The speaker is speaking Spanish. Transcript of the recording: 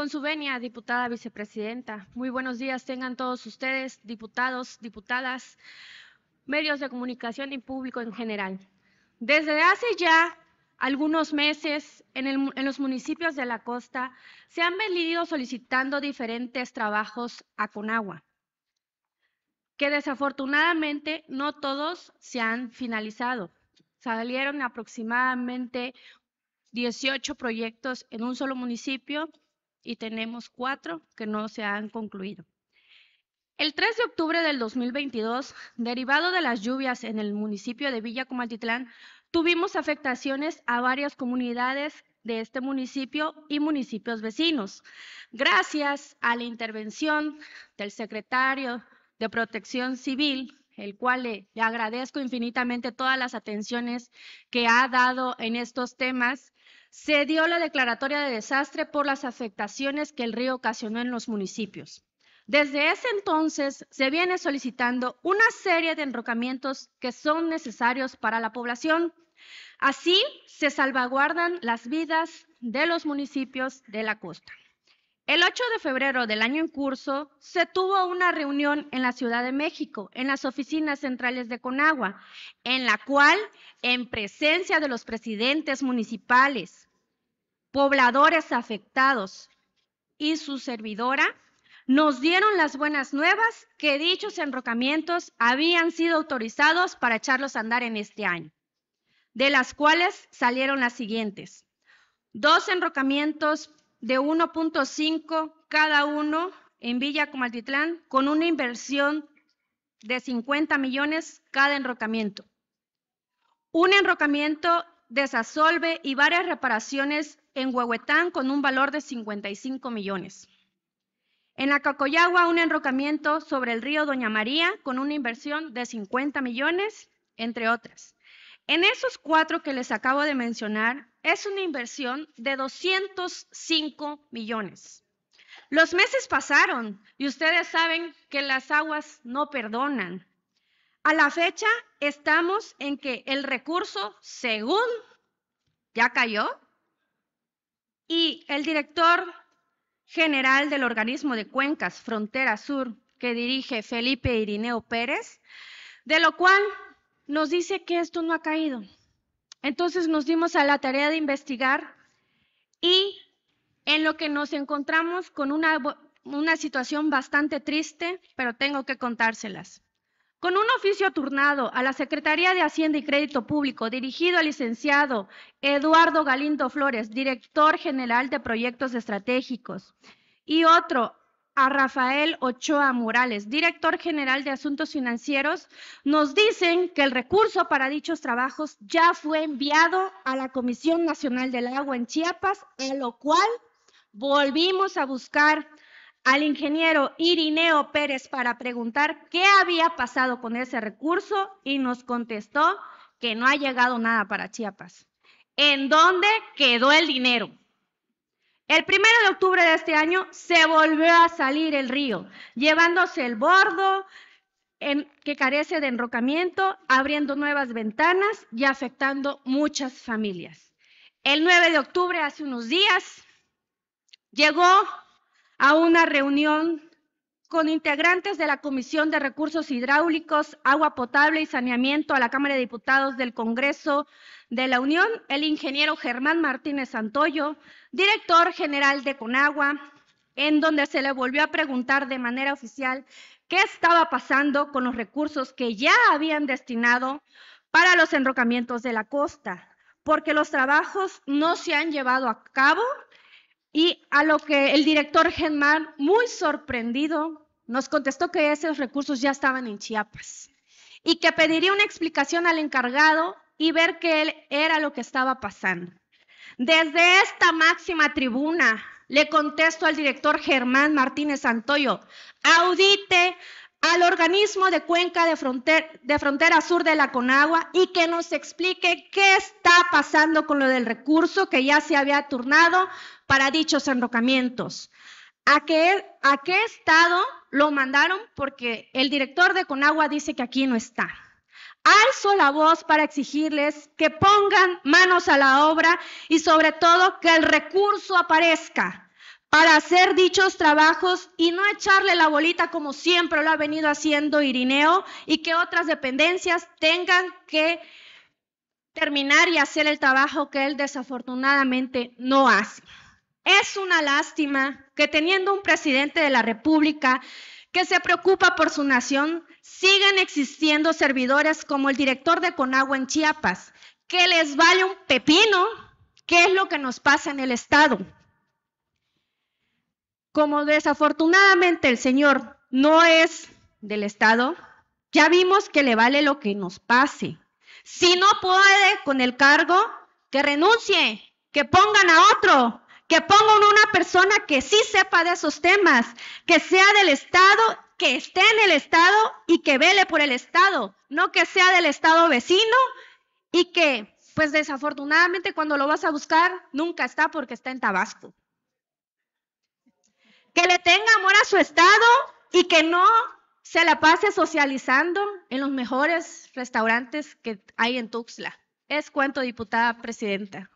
Con su venia, diputada vicepresidenta. Muy buenos días tengan todos ustedes, diputados, diputadas, medios de comunicación y público en general. Desde hace ya algunos meses, en, los municipios de la costa, se han venido solicitando diferentes trabajos a Conagua, que desafortunadamente no todos se han finalizado. Salieron aproximadamente 18 proyectos en un solo municipio y tenemos cuatro que no se han concluido. El 3 de octubre del 2022, derivado de las lluvias en el municipio de Villa Comaltitlán, tuvimos afectaciones a varias comunidades de este municipio y municipios vecinos. Gracias a la intervención del secretario de Protección Civil, el cual le agradezco infinitamente todas las atenciones que ha dado en estos temas, se dio la declaratoria de desastre por las afectaciones que el río ocasionó en los municipios. Desde ese entonces se viene solicitando una serie de enrocamientos que son necesarios para la población. Así se salvaguardan las vidas de los municipios de la costa. El 8 de febrero del año en curso se tuvo una reunión en la Ciudad de México, en las oficinas centrales de Conagua, en la cual, en presencia de los presidentes municipales, pobladores afectados y su servidora, nos dieron las buenas nuevas que dichos enrocamientos habían sido autorizados para echarlos a andar en este año, de las cuales salieron las siguientes. Dos enrocamientos de 1.5 cada uno en Villa Comaltitlán con una inversión de 50 millones cada enrocamiento. Un enrocamiento desasolve y varias reparaciones en Huehuetán con un valor de 55 millones. En la un enrocamiento sobre el río Doña María con una inversión de 50 millones, entre otras. En esos cuatro que les acabo de mencionar, es una inversión de 205 millones. Los meses pasaron y ustedes saben que las aguas no perdonan. A la fecha estamos en que el recurso, según, ya cayó y el director general del organismo de cuencas Frontera Sur, que dirige Felipe Irineo Pérez, de lo cual nos dice que esto no ha caído. Entonces nos dimos a la tarea de investigar y en lo que nos encontramos con una, una situación bastante triste, pero tengo que contárselas. Con un oficio turnado a la Secretaría de Hacienda y Crédito Público, dirigido al licenciado Eduardo Galindo Flores, director general de proyectos estratégicos, y otro a Rafael Ochoa Morales, director general de Asuntos Financieros, nos dicen que el recurso para dichos trabajos ya fue enviado a la Comisión Nacional del Agua en Chiapas, a lo cual volvimos a buscar al ingeniero Irineo Pérez para preguntar qué había pasado con ese recurso y nos contestó que no ha llegado nada para Chiapas. ¿En dónde quedó el dinero? El primero de octubre de este año se volvió a salir el río, llevándose el bordo que carece de enrocamiento, abriendo nuevas ventanas y afectando muchas familias. El 9 de octubre, hace unos días, llegó a una reunión con integrantes de la Comisión de Recursos Hidráulicos, Agua Potable y Saneamiento a la Cámara de Diputados del Congreso de la Unión, el ingeniero Germán Martínez Antoyo, director general de Conagua, en donde se le volvió a preguntar de manera oficial qué estaba pasando con los recursos que ya habían destinado para los enrocamientos de la costa, porque los trabajos no se han llevado a cabo y a lo que el director Germán, muy sorprendido, nos contestó que esos recursos ya estaban en Chiapas y que pediría una explicación al encargado y ver qué era lo que estaba pasando. Desde esta máxima tribuna le contesto al director Germán Martínez Santoyo, audite al organismo de cuenca de, frontera sur de la Conagua y que nos explique qué está pasando con lo del recurso que ya se había turnado para dichos enrocamientos. a qué estado lo mandaron porque el director de Conagua dice que aquí no está. Alzo la voz para exigirles que pongan manos a la obra y sobre todo que el recurso aparezca para hacer dichos trabajos y no echarle la bolita como siempre lo ha venido haciendo Irineo y que otras dependencias tengan que terminar y hacer el trabajo que él desafortunadamente no hace. Es una lástima que teniendo un presidente de la República que se preocupa por su nación, sigan existiendo servidores como el director de Conagua en Chiapas, que les vale un pepino qué es lo que nos pasa en el Estado. Como desafortunadamente el señor no es del Estado, ya vimos que le vale lo que nos pase. Si no puede con el cargo, que renuncie, que pongan a otro, que ponga una persona que sí sepa de esos temas, que sea del Estado, que esté en el Estado y que vele por el Estado, no que sea del Estado vecino y que, pues desafortunadamente, cuando lo vas a buscar, nunca está porque está en Tabasco. Que le tenga amor a su Estado y que no se la pase socializando en los mejores restaurantes que hay en Tuxtla. Es cuanto, diputada presidenta.